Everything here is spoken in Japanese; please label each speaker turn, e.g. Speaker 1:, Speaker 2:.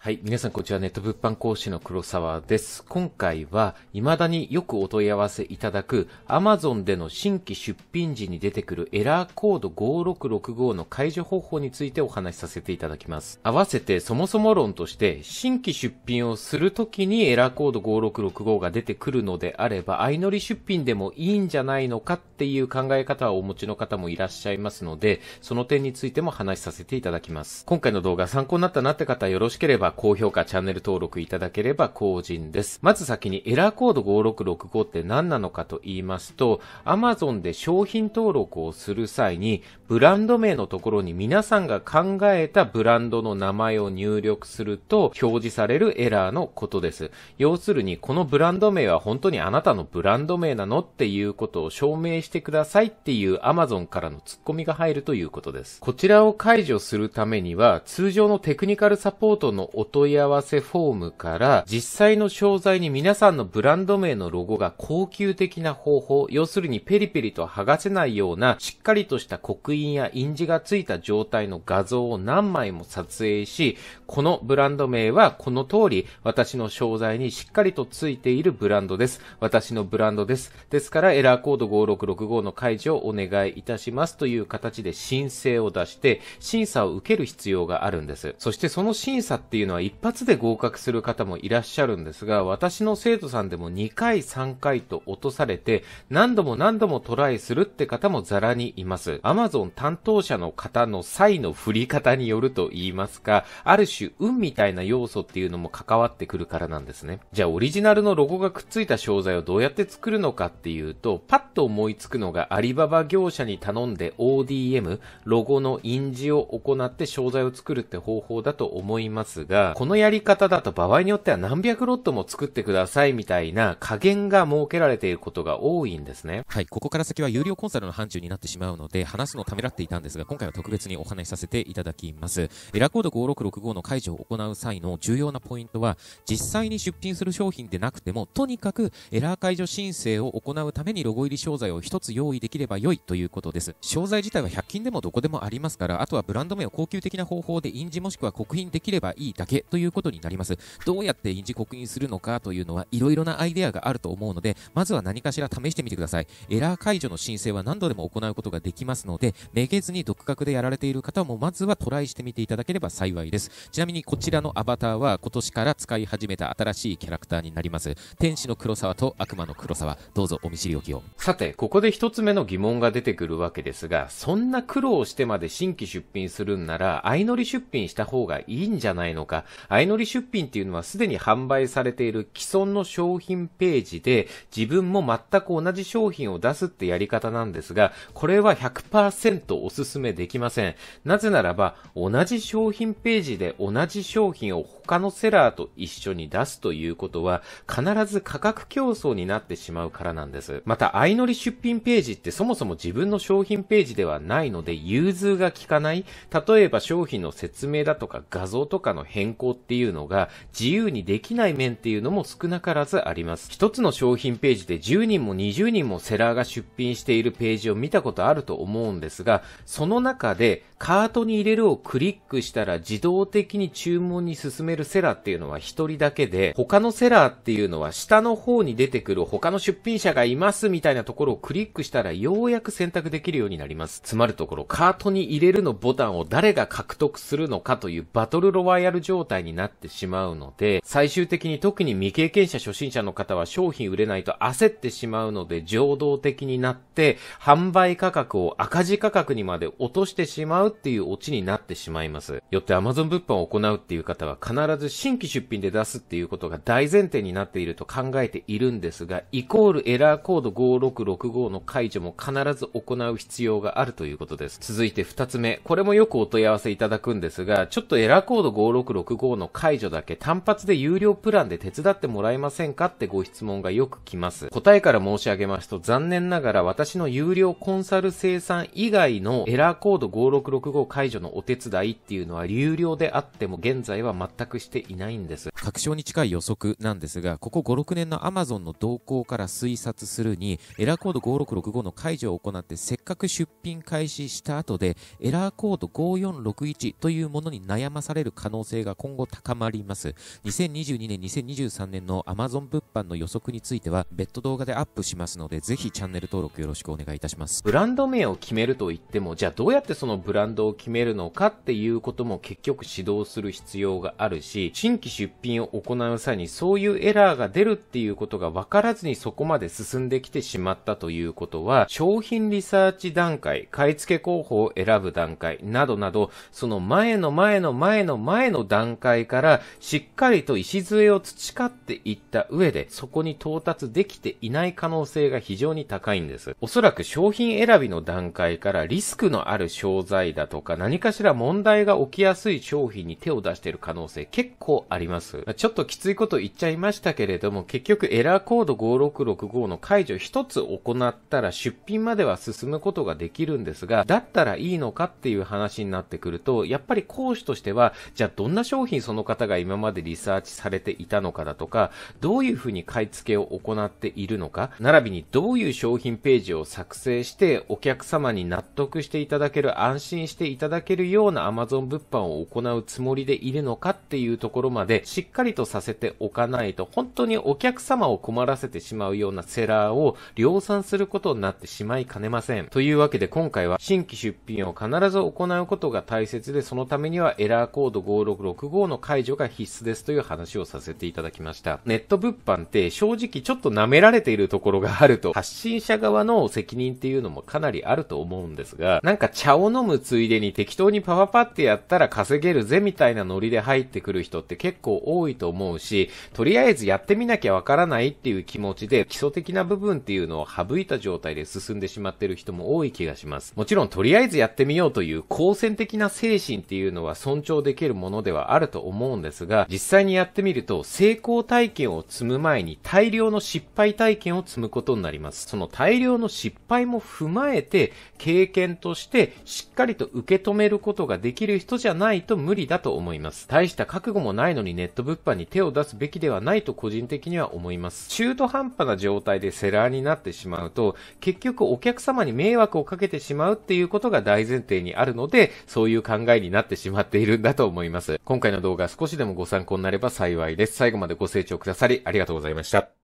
Speaker 1: はい。皆さん、こちらネット物販講師の黒沢です。今回は、未だによくお問い合わせいただく、Amazon での新規出品時に出てくるエラーコード5665の解除方法についてお話しさせていただきます。合わせて、そもそも論として、新規出品をするときにエラーコード5665が出てくるのであれば、相乗り出品でもいいんじゃないのかっていう考え方をお持ちの方もいらっしゃいますので、その点についても話しさせていただきます。今回の動画参考になったなって方、よろしければ、ば高評価、チャンネル登録いただければ幸甚です。まず先にエラーコード5665って何なのかと言いますと、Amazon で商品登録をする際に、ブランド名のところに皆さんが考えたブランドの名前を入力すると表示されるエラーのことです。要するに、このブランド名は本当にあなたのブランド名なのっていうことを証明してくださいっていう Amazon からのツッコミが入るということです。こちらを解除するためには、通常のテクニカルサポートのお問い合わせフォームから、実際の商材に皆さんのブランド名のロゴが高級的な方法、要するにペリペリと剥がせないような、しっかりとした刻印や印字がついた状態の画像を何枚も撮影し、このブランド名はこの通り、私の商材にしっかりとついているブランドです。私のブランドです。ですから、エラーコード5665の解除をお願いいたしますという形で申請を出して、審査を受ける必要があるんです。そしてその審査っていうのは一発で合格する方もいらっしゃるんですが、私の生徒さんでも2回3回と落とされて、何度も何度もトライするって方もザラにいます。Amazon 担当者の方の際の振り方によると言いますか、ある種運みたいな要素っていうのも関わってくるからなんですね。じゃあオリジナルのロゴがくっついた商材をどうやって作るのかっていうと、パッと思いつくのがアリババ業者に頼んで ODM、ロゴの印字を行って商材を作るって方法だと思いますが、が、このやり方だと場合によっては何百ロットも作ってくださいみたいな加減が設けられていることが多いんですね。はい、ここから先は有料コンサルの範疇になってしまうので、話すのためらっていたんですが、今回は特別にお話しさせていただきます。エラコード5665の解除を行う際の重要なポイントは、実際に出品する商品でなくても、とにかくエラー解除申請を行うためにロゴ入り商材を1つ用意できれば良いということです。商材自体は100均でもどこでもありますから、あとはブランド名を高級的な方法で印字もしくは刻印できればいいだけということになります。どうやって印字刻印するのかというのはいろいろなアイデアがあると思うので、まずは何かしら試してみてください。エラー解除の申請は何度でも行うことができますので、めげずに独学でやられている方もまずはトライしてみていただければ幸いです。ちなみにこちらのアバターは今年から使い始めた新しいキャラクターになります。天使の黒沢と悪魔の黒沢、どうぞお見知りおきを。さて、ここで一つ目の疑問が出てくるわけですが、そんな苦労してまで新規出品するんなら、相乗り出品した方がいいんじゃないのか。相乗り出品っていうのはすでに販売されている既存の商品ページで自分も全く同じ商品を出すってやり方なんですが、これは100%おすすめできません。なぜならば、同じ商品ページで同じ商品を他のセラーと一緒に出すということは、必ず価格競争になってしまうからなんです。また、相乗り出品ページってそもそも自分の商品ページではないので、融通が効かない。例えば商品の説明だとか画像とかの変変更っていうのが自由にできない面っていうのも少なからずあります。一つの商品ページで10人も20人もセラーが出品しているページを見たことあると思うんですが、その中でカートに入れるをクリックしたら自動的に注文に進めるセラーっていうのは一人だけで、他のセラーっていうのは下の方に出てくる他の出品者がいますみたいなところをクリックしたらようやく選択できるようになります。つまるところ、カートに入れるのボタンを誰が獲得するのかというバトルロワイヤル状態になってしまうので、最終的に特に未経験者初心者の方は商品売れないと焦ってしまうので、情動的になって、販売価格を赤字価格にまで落としてしまううっていうオチになってしまいます。よって Amazon 物販を行うっていう方は必ず新規出品で出すっていうことが大前提になっていると考えているんですが、イコールエラーコード5665の解除も必ず行う必要があるということです。続いて2つ目。これもよくお問い合わせいただくんですが、ちょっとエラーコード5665の解除だけ単発で有料プランで手伝ってもらえませんかってご質問がよく来ます。答えから申し上げますと、残念ながら私の有料コンサル生産以外のエラーコード6号解除のお手伝いっていうのは有料であっても現在は全くしていないんです。確証に近い予測なんですが、ここ5、6年の Amazon の動向から推察するに、エラーコード5665の解除を行ってせっかく出品開始した後で、エラーコード5461というものに悩まされる可能性が今後高まります。2022年、2023年の Amazon 物販の予測については別途動画でアップしますので、ぜひチャンネル登録よろしくお願いいたします。ブランド名を決めると言っても、じゃあどうやってそのブランンドを決めるのかっていうことも結局指導する必要があるし、新規出品を行う際にそういうエラーが出るっていうことが分からずにそこまで進んできてしまったということは、商品リサーチ段階、買い付け候補を選ぶ段階などなど、その前の前の前の前の段階からしっかりと礎を培っていった上で、そこに到達できていない可能性が非常に高いんです。おそらく商品選びの段階からリスクのある商材だとか、何かしら問題が起きやすい商品に手を出している可能性結構あります。ちょっときついこと言っちゃいましたけれども、結局エラーコード5665の解除一つ行ったら出品までは進むことができるんですが、だったらいいのかっていう話になってくると、やっぱり講師としては、じゃあどんな商品その方が今までリサーチされていたのかだとか、どういうふうに買い付けを行っているのか、並びにどういう商品ページを作成してお客様に納得していただける安心していただけるような Amazon 物販を行うつもりでいるのかっていうところまでしっかりとさせておかないと、本当にお客様を困らせてしまうようなセラーを量産することになってしまいかねません。というわけで今回は新規出品を必ず行うことが大切で、そのためにはエラーコード5665の解除が必須ですという話をさせていただきました。ネット物販って正直ちょっと舐められているところがあると、発信者側の責任っていうのもかなりあると思うんですが、なんか茶を飲むつついでに適当にパワパってやったら稼げるぜみたいなノリで入ってくる人って結構多いと思うし、とりあえずやってみなきゃわからないっていう気持ちで基礎的な部分っていうのを省いた状態で進んでしまってる人も多い気がします。もちろんとりあえずやってみようという好戦的な精神っていうのは尊重できるものではあると思うんですが、実際にやってみると成功体験を積む前に大量の失敗体験を積むことになります。その大量の失敗も踏まえて経験としてしっかりと受け止めることができる人じゃないと無理だと思います。大した覚悟もないのにネット物販に手を出すべきではないと個人的には思います。中途半端な状態でセラーになってしまうと、結局お客様に迷惑をかけてしまうっていうことが大前提にあるので、そういう考えになってしまっているんだと思います。今回の動画少しでもご参考になれば幸いです。最後までご清聴くださりありがとうございました。